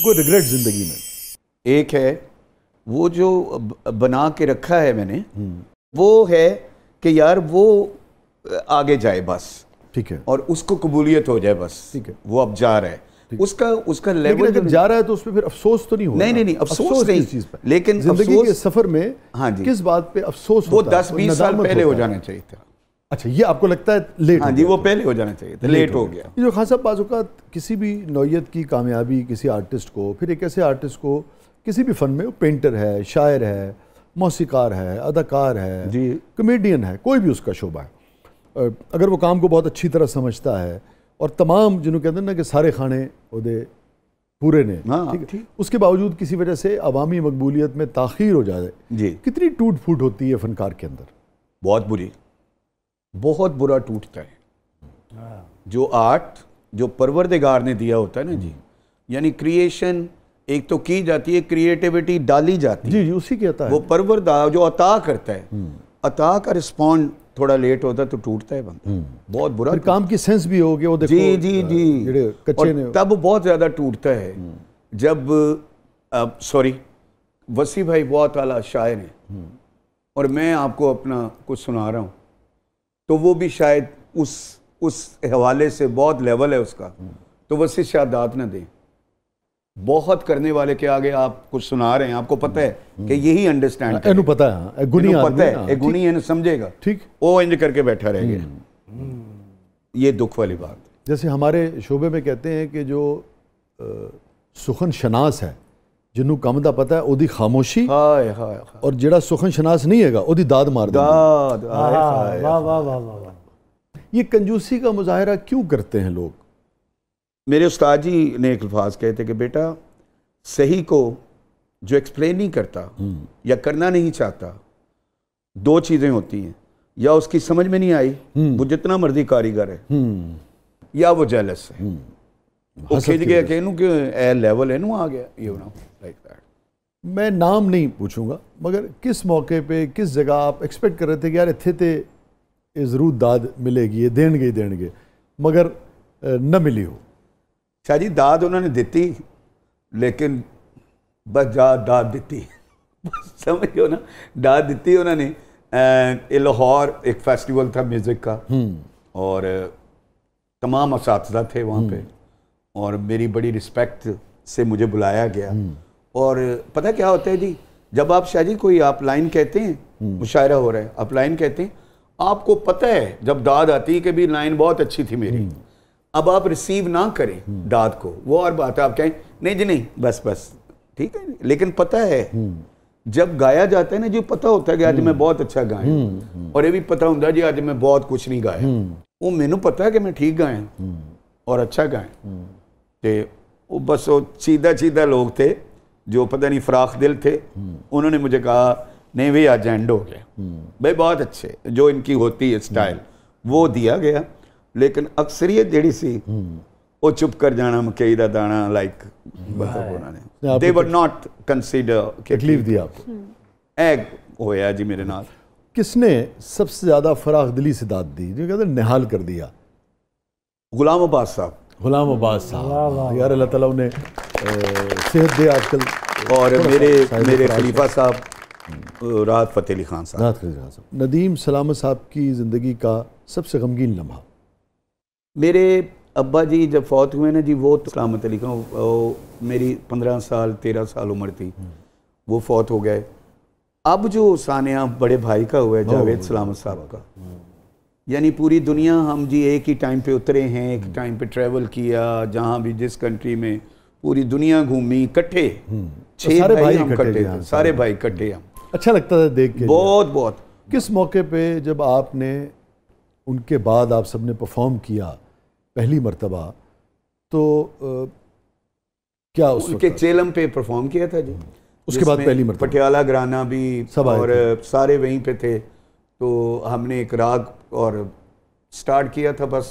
कोई रिग्रेट ज़िंदगी में एक है वो जो बना के रखा है मैंने वो है कि यार वो आगे जाए बस ठीक है और उसको कबूलियत हो जाए बस ठीक है वो अब जा रहा है उसका उसका लेवल जब जा रहा है तो उसमें फिर अफसोस तो नहीं हो नहीं नहीं नहीं अफसोस, अफसोस नहीं चीज पर लेकिन जिंदगी के सफर में हाँ जी किस बात पे अफसोस वो दस बीस साल पहले हो जाना चाहिए था अच्छा ये आपको लगता है लेट हाँ जी वो पहले हो जाना चाहिए था लेट, लेट हो गया ये जो खास साहब बाज़ात किसी भी नौीयत की कामयाबी किसी आर्टिस्ट को फिर एक ऐसे आर्टिस्ट को किसी भी फ़न में वो पेंटर है शायर है मौसीकार है अदाकार है जी कमेडियन है कोई भी उसका शोबा है अगर वो काम को बहुत अच्छी तरह समझता है और तमाम जिन्होंने कहते हैं ना कि सारे खाने उदे पूरे ने हाँ, ठीक है उसके बावजूद किसी वजह से अवामी मकबूलियत में ताखिर हो जाए जी कितनी टूट फूट होती है फ़नकार के अंदर बहुत बुरी बहुत बुरा टूटता है जो आर्ट जो परवरदेगार ने दिया होता है ना जी यानी क्रिएशन एक तो की जाती है क्रिएटिविटी डाली जाती है जी जी उसी की वो परवरदार जो अता करता है हम्म। अता का रिस्पॉन्ड थोड़ा लेट होता तो टूटता है बंदा हम्म। बहुत बुरा काम की सेंस भी होगी वो देखो जी जी जी कच्चे ने तब बहुत ज़्यादा टूटता है हम्म। जब सॉरी वसी भाई बहुत आला शायर है और मैं आपको अपना कुछ सुना रहा हूँ तो वो भी शायद उस उस हवाले से बहुत लेवल है उसका तो वह शादात ना दें बहुत करने वाले के आगे आप कुछ सुना रहे हैं आपको पता है कि यही अंडरस्टैंड पता है गुनी पता है गुनी है समझेगा ठीक वो इंज करके बैठा रहेगा ये दुख वाली बात जैसे हमारे शोबे में कहते हैं कि जो सुखन शनास है ਜਿਹਨੂੰ ਕੰਮ ਦਾ ਪਤਾ ਹੈ ਉਹਦੀ ਖਾਮੋਸ਼ੀ ਹਾਏ ਹਾਏ ਔਰ ਜਿਹੜਾ ਸੁਖਨ ਸ਼ਨਾਸ ਨਹੀਂ ਹੈਗਾ ये कंजूसी का मुजाहरा क्यों करते हैं लोग मेरे उस्ताद जी ने एक अल्फाज कहे थे कि बेटा सही को जो एक्सप्लेन नहीं करता हम्म। या करना नहीं चाहता दो चीज़ें होती हैं या उसकी समझ में नहीं आई हम्म। वो जितना मर्जी कारीगर है हम्म। या वो जेलस है वो खिंच गया कि ਇਹਨੂੰ ਕਿਉਂ ਇਹ ਲੈਵਲ ਇਹਨੂੰ ਆ ਗਿਆ ਯੂ نو ਲਾਈਕ ਦੈਟ मैं नाम नहीं पूछूंगा मगर किस मौके पे किस जगह आप एक्सपेक्ट कर रहे थे कि यार इतने ते ये ज़रूर दाद मिलेगी ये देणगे ही देणगे मगर न मिली हो शाह जी दाद उन्होंने दी लेकिन बस जा दाद दी समझो ना दाद दी उन्होंने लाहौर एक फेस्टिवल था म्यूज़िक का हम्म। और तमाम इस थे वहाँ पे हम्म। और मेरी बड़ी रिस्पेक्ट से मुझे बुलाया गया और पता क्या होता है जी जब आप शाह जी कोई आप लाइन कहते हैं मुशायरा हो रहा है आप लाइन कहते हैं आपको पता है जब दाद आती है कि भी लाइन बहुत अच्छी थी मेरी अब आप रिसीव ना करें दाद को वो और बात है आप कहें नहीं जी नहीं बस बस ठीक है लेकिन पता है जब गाया जाता है ना जो पता होता है कि आज मैं बहुत अच्छा गाया और ये भी पता होता जी आज मैं बहुत कुछ नहीं गाया वो मैनू पता है कि मैं ठीक गाया और अच्छा गाया तो बस वो सीधा सीधा लोग थे जो पता नहीं फराख दिल थे हम्म। उन्होंने मुझे कहा नहीं भाई आज एंड हो गया हम्म। भाई बहुत अच्छे जो इनकी होती है स्टाइल हम्म। वो दिया गया लेकिन अक्सरियत जड़ी सी वो चुप कर जाना मकई का दाना लाइक उन्होंने दे वर नॉट कंसीडर तकलीफ दिया आपको एग होया जी मेरे नाल किसने सबसे ज़्यादा फराख दिली से दाद दी जो कहते निहाल कर दिया गुलाम अब्बास साहब गुलाम अब्बास साहब यार अल्लाह ताला उन्हें सेहत दे आजकल और मेरे मेरे खलीफा साहब राहत फतेह अली खान साहब राहत फतेह खान साहब नदीम सलामत साहब की ज़िंदगी का सबसे गमगीन लम्हा मेरे अब्बा जी जब फौत हुए ना जी वो तो सलामत अली खान मेरी पंद्रह साल तेरह साल उम्र थी वो फौत हो गए अब जो सानिया बड़े भाई का हुआ है जावेद सलामत साहब का यानी पूरी दुनिया हम जी एक ही टाइम पे उतरे हैं एक टाइम हम्म। पे ट्रैवल किया जहाँ भी जिस कंट्री में पूरी दुनिया घूमी इकट्ठे हम्म। तो सारे भाई हम इकट्ठे सारे भाई इकट्ठे हम अच्छा लगता था देख के बहुत बहुत किस मौके पे जब आपने उनके बाद आप सबने परफॉर्म किया पहली मरतबा तो आ, क्या उस चेलम पे परफॉर्म किया था जी हम्म। उसके बाद पहली मरतबा पटियाला घराना भी सब और सारे वहीं पे थे तो हमने एक राग और स्टार्ट किया था बस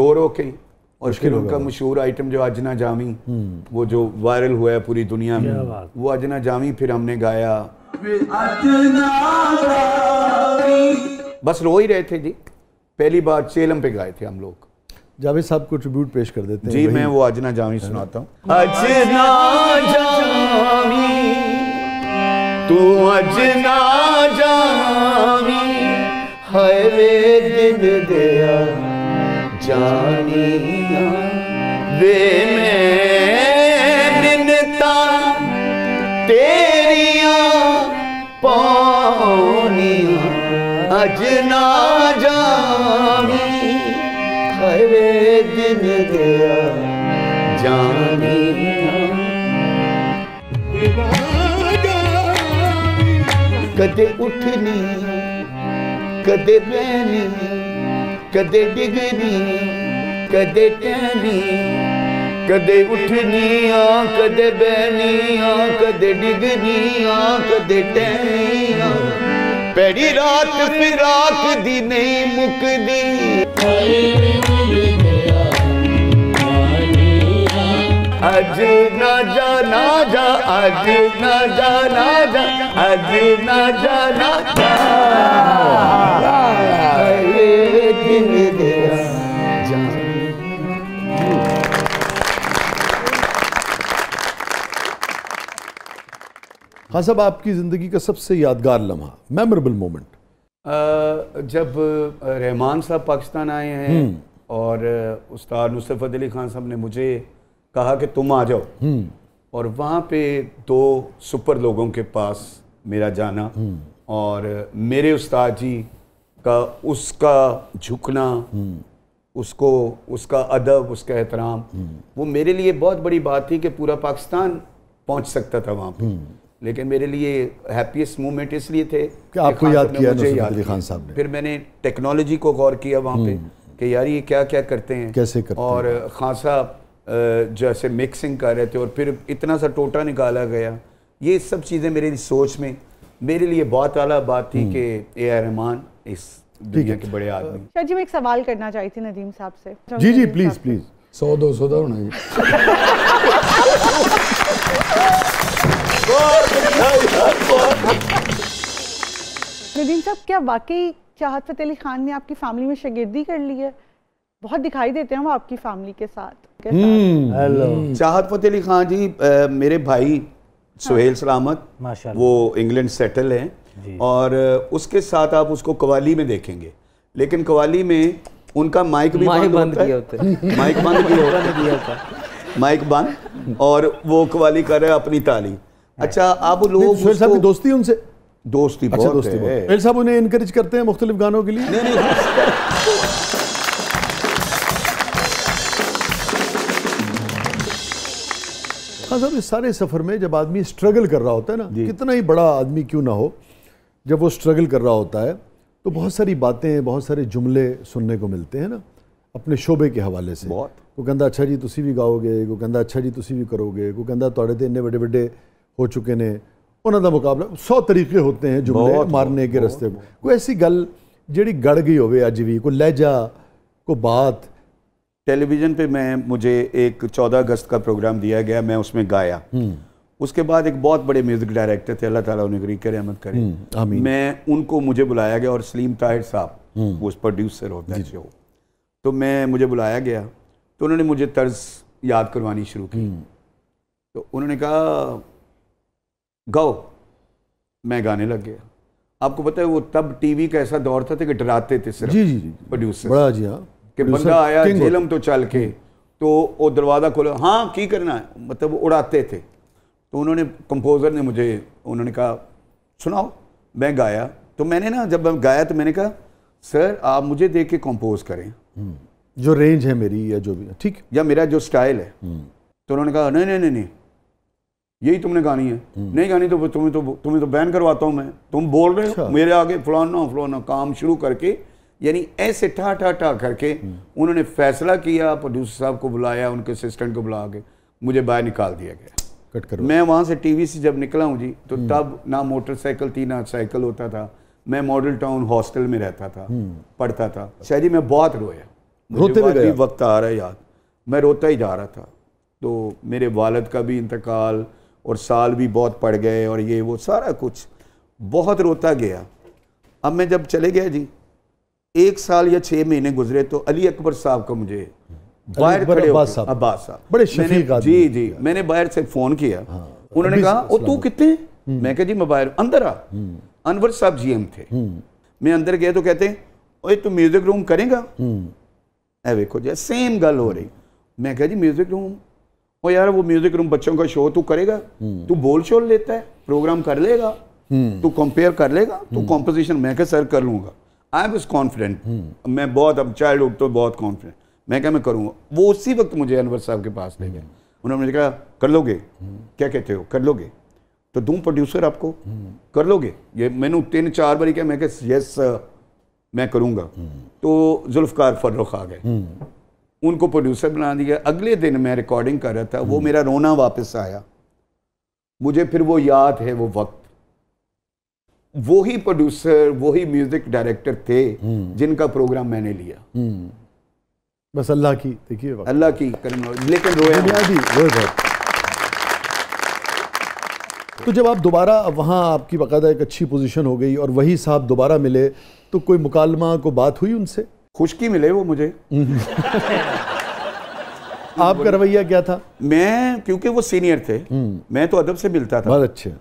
रो रो के और फिर उनका मशहूर आइटम जो अजना जामी हम्म। वो जो वायरल हुआ है पूरी दुनिया में वो अजना जामी फिर हमने गाया बस रो ही रहे थे जी पहली बार चेलम पे गाए थे हम लोग जावेद साहब को ट्रिब्यूट पेश कर देते हैं जी मैं वो अजना जामी सुनाता हूँ अजना जामी तू अजना ਜਾਵੀ ਹਾਏ ਵੇ ਦਿਨ ਦਿਆ ਜਾਨੀਆਂ ਵੇ ਮੈਂ ਦਿਨਤਾ ਤੇਰੀਆਂ ਪਾਉਣੀਆਂ ਅਜ ਨਾ ਜਾਵੀ ਹਾਏ ਵੇ ਦਿਨ ਦਿਆ ਜਾਨੀਆਂ ਕਦੇ ਉੱਠਨੀ ਕਦੇ ਬੈਣੀ ਕਦੇ ਡਿਗਣੀ ਕਦੇ ਟਹਿਣੀ ਕਦੇ ਉੱਠਨੀ ਆ ਕਦੇ ਬੈਣੀ ਆ ਕਦੇ ਡਿਗਣੀ ਆ ਕਦੇ ਟਹਿਣੀ ਆ ਪੈੜੀ ਰਾਤ ਫਿਰਾਕ ਦੀ ਨਹੀਂ ਮੁਕਦੀ ਹਾਏ ਮੇਰੀ ਦਇਆ अज न जाना जा अज न जाना जा अज न जाना जा हाँ साहब आपकी ज़िंदगी का सबसे यादगार लम्हा मेमोरेबल मोमेंट जब रहमान साहब पाकिस्तान आए हैं हम्म। और उस्ताद नुसरफत अली खान साहब ने मुझे कहा कि तुम आ जाओ हम्म। और वहाँ पे दो सुपर लोगों के पास मेरा जाना हम्म। और मेरे उस्ताद जी का उसका झुकना हम्म। उसको उसका अदब उसका एहतराम वो मेरे लिए बहुत बड़ी बात थी कि पूरा पाकिस्तान पहुंच सकता था वहाँ पे लेकिन मेरे लिए हैप्पीएस्ट मोमेंट इसलिए थे कि आपको याद किया मुझे याद खान साहब ने फिर मैंने टेक्नोलॉजी को गौर किया वहाँ पे कि यार ये क्या क्या करते हैं कैसे करते और खान साहब जैसे मिक्सिंग कर रहे थे और फिर इतना सा टोटा निकाला गया ये सब चीज़ें मेरे सोच में मेरे लिए बहुत अला बात थी हम्म। कि ए आर रहमान इस दुनिया के बड़े आदमी अच्छा जी मैं एक सवाल करना चाहती थी नदीम साहब से जी जी प्लीज़ प्लीज़ सौ दो सौ नदीम साहब क्या वाकई चाहत फतेह अली खान ने आपकी फैमिली में शागिर्दी कर ली है बहुत दिखाई देते हैं वो आपकी फैमिली के साथ हेलो हम्म। हम्म। चाहत फतेह अली खान जी आ, मेरे भाई हाँ। सुहेल सलामत वो इंग्लैंड सेटल हैं और उसके साथ आप उसको कवाली में देखेंगे लेकिन कवाली में उनका माइक भी माइक बंद होता है माइक बंद भी होता है माइक बंद और वो कवाली कर रहे अपनी ताली अच्छा आप लोग सुहेल साहब की दोस्ती उनसे दोस्ती अच्छा, बहुत दोस्ती है। साहब उन्हें इनकरेज करते हैं मुख्तलिफ गानों के लिए नहीं नहीं साहब इस सारे सफर में जब आदमी स्ट्रगल कर रहा होता है ना कितना ही बड़ा आदमी क्यों ना हो जब वो स्ट्रगल कर रहा होता है तो बहुत सारी बातें बहुत सारे जुमले सुनने को मिलते हैं ना अपने शोबे के हवाले से बहुत को कहता अच्छा जी तुम भी गाओगे को कहता अच्छा जी तुम भी करोगे को कहता थोड़े तो इन्ने वे वे हो चुके हैं उन्होंने मुकाबला सौ तरीके होते हैं जुमले मारने के रस्ते कोई ऐसी गल जी गड़ गई हो अज भी कोई लहजा को बात टेलीविज़न पे मैं मुझे एक 14 अगस्त का प्रोग्राम दिया गया मैं उसमें गाया हम्म। उसके बाद एक बहुत बड़े म्यूज़िक डायरेक्टर थे अल्लाह ताला उन्हें करी करे अहमद हम्म, करे मैं उनको मुझे बुलाया गया और सलीम ताहिर साहब हम्म। वो उस प्रोड्यूसर होते हैं जो तो मैं मुझे बुलाया गया तो उन्होंने मुझे तर्ज याद करवानी शुरू की तो उन्होंने कहा गाओ मैं गाने लग गया आपको पता है वो तब टीवी का ऐसा दौर था कि डराते थे सिर्फ जी जी जी प्रोड्यूसर बड़ा जी हाँ कि बंदा आया जेलम तो चल के तो वो दरवाज़ा खोला हाँ की करना है मतलब उड़ाते थे तो उन्होंने कंपोज़र ने मुझे उन्होंने कहा सुनाओ मैं गाया तो मैंने ना जब मैं गाया तो मैंने कहा सर आप मुझे देख के कंपोज करें हम्म। जो रेंज है मेरी या जो भी ठीक या मेरा जो स्टाइल है हम्म। तो उन्होंने कहा नहीं नहीं नहीं नहीं यही तुमने गानी है हम्म। नहीं गानी तो तुम्हें तो तुम्हें तो बैन करवाता हूँ मैं तुम बोल रहे हो अच्छा। मेरे आगे फलाना फलाना काम शुरू करके यानी ऐसे ठा ठा ठा करके उन्होंने फैसला किया प्रोड्यूसर साहब को बुलाया उनके असिस्टेंट को बुला के मुझे बाहर निकाल दिया गया कट करो मैं वहाँ से टीवी से जब निकला हूँ जी तो हम्म। तब ना मोटरसाइकिल थी ना साइकिल होता था मैं मॉडल टाउन हॉस्टल में रहता था हम्म। पढ़ता था शायद मैं बहुत रोया रोते भी वक्त आ रहा है याद मैं रोता ही जा रहा था तो मेरे वालद का भी इंतकाल और साल भी बहुत पड़ गए और ये वो सारा कुछ बहुत रोता गया अब मैं जब चले गया जी एक साल या छह महीने गुजरे तो अली अकबर साहब का मुझे बाहर खड़े अब्बास साहब अब्बास साहब बड़े मैंने जी जी मैंने बाहर से फ़ोन किया हाँ, उन्होंने कहा ओ तू कितने हम्म। मैं कह जी मैं बाहर अंदर आ हम्म। अनवर साहब जीएम थे हम्म। मैं अंदर गया तो कहते ओए तू म्यूज़िक रूम करेगा ऐ देखो जी सेम गल हो रही मैं कह जी म्यूज़िक रूम ओ यार वो म्यूज़िक रूम बच्चों का शो तू करेगा तू बोल शोल लेता है प्रोग्राम कर लेगा तू कंपेयर कर लेगा तू कॉम्पोजिशन मैं कह सर कर लूंगा आई वॉज कॉन्फिडेंट मैं बहुत अब चाइल्ड हुड तो बहुत कॉन्फिडेंट मैं क्या मैं करूँगा वो उसी वक्त मुझे अनवर साहब के पास ले गया उन्होंने मुझे कहा कर लोगे क्या कहते हो कर लोगे तो तुम प्रोड्यूसर आपको कर लोगे ये मैंने तीन चार बारी क्या मैं कहा यस मैं करूँगा तो जुल्फकार फर्रुख आ गए उनको प्रोड्यूसर बना दिया अगले दिन मैं रिकॉर्डिंग कर रहा था वो मेरा रोना वापस आया मुझे फिर वो याद है वो वक्त वही प्रोड्यूसर वही म्यूजिक डायरेक्टर थे हम्म। जिनका प्रोग्राम मैंने लिया हम्म। बस अल्लाह की देखिए अल्लाह की लेकिन रोया तो जब आप दोबारा वहाँ आपकी बाकायदा एक अच्छी पोजीशन हो गई और वही साहब दोबारा मिले तो कोई मुकालमा को बात हुई उनसे खुशकी मिले वो मुझे आपका रवैया क्या था मैं क्योंकि वो सीनियर थे हम्म। मैं तो अदब से मिलता था बहुत अच्छे